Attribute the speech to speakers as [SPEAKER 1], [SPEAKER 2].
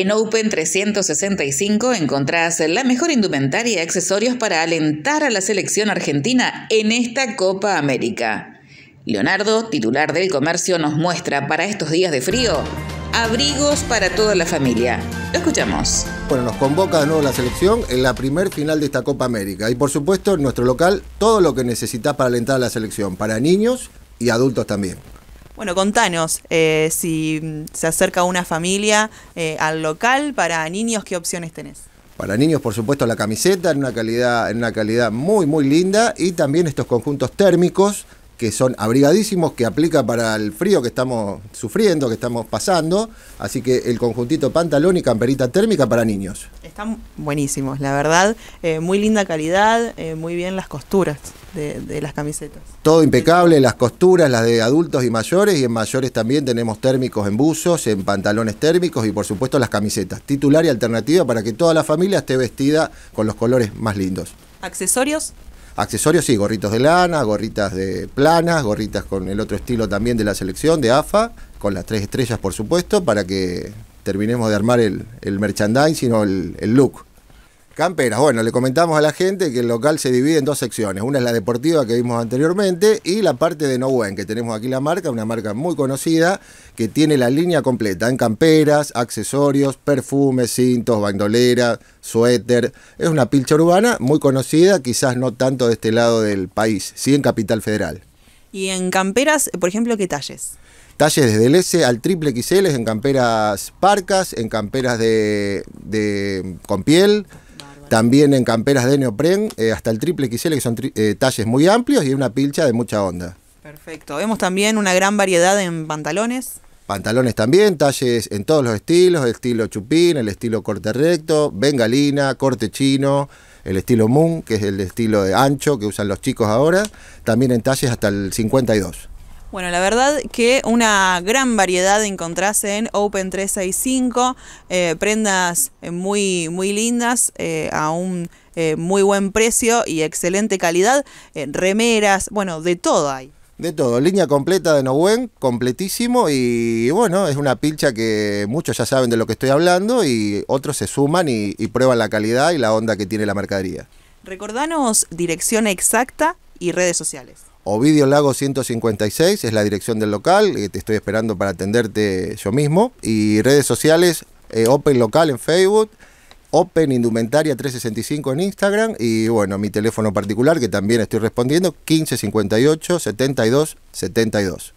[SPEAKER 1] En Open 365 encontrás la mejor indumentaria y accesorios para alentar a la selección argentina en esta Copa América. Leonardo, titular del comercio, nos muestra para estos días de frío abrigos para toda la
[SPEAKER 2] familia. Lo escuchamos. Bueno, nos convoca de nuevo la selección en la primer final de esta Copa América. Y por supuesto, en nuestro local, todo lo que necesitas para alentar a la selección, para niños y adultos también.
[SPEAKER 1] Bueno, contanos eh, si se acerca una familia eh, al local para niños, ¿qué opciones tenés?
[SPEAKER 2] Para niños, por supuesto, la camiseta en una calidad, en una calidad muy, muy linda y también estos conjuntos térmicos que son abrigadísimos, que aplica para el frío que estamos sufriendo, que estamos pasando. Así que el conjuntito pantalón y camperita térmica para niños.
[SPEAKER 1] Están buenísimos, la verdad. Eh, muy linda calidad, muy bien las costuras de, las camisetas.
[SPEAKER 2] Todo impecable, las costuras, las de adultos y mayores, y en mayores también tenemos térmicos en buzos, en pantalones térmicos y por supuesto las camisetas, titular y alternativa para que toda la familia esté vestida con los colores más lindos.
[SPEAKER 1] ¿Accesorios?
[SPEAKER 2] Accesorios, sí, gorritos de lana, gorritas de planas, gorritas con el otro estilo también de la selección, de AFA, con las tres estrellas por supuesto, para que terminemos de armar el, el merchandising o el, el look. Camperas. Bueno, le comentamos a la gente que el local se divide en dos secciones. Una es la deportiva que vimos anteriormente y la parte de Nowen, que tenemos aquí la marca, una marca muy conocida que tiene la línea completa en camperas, accesorios, perfumes, cintos, bandolera, suéter. Es una pilcha urbana muy conocida, quizás no tanto de este lado del país, sí en Capital Federal.
[SPEAKER 1] ¿Y en camperas, por ejemplo, qué talles?
[SPEAKER 2] talles desde el S al triple XL, en camperas parcas, en camperas de con piel, también en camperas de neopren, eh, hasta el triple XL, que son eh, talles muy amplios y una pilcha de mucha onda. Perfecto. Vemos también una gran variedad en pantalones. Pantalones también, talles en todos los estilos, el estilo chupín, el estilo corte recto, bengalina, corte chino, el estilo moon, que es el estilo de ancho que usan los chicos ahora, también en talles hasta el 52.
[SPEAKER 1] Bueno, la verdad que una gran variedad encontrás en Open 365, eh, prendas eh, muy, muy lindas eh, a un muy buen precio y excelente calidad, remeras, bueno, de todo hay.
[SPEAKER 2] De todo, línea completa de Nowen, completísimo y bueno, es una pilcha que muchos ya saben de lo que estoy hablando y otros se suman y, y prueban la calidad y la onda que tiene la mercadería.
[SPEAKER 1] Recordanos dirección exacta y redes sociales.
[SPEAKER 2] Ovidio Lago 156 es la dirección del local, eh, te estoy esperando para atenderte yo mismo. Y redes sociales, eh, Open Local en Facebook, Open Indumentaria 365 en Instagram y bueno, mi teléfono particular que también estoy respondiendo, 1558 72 72.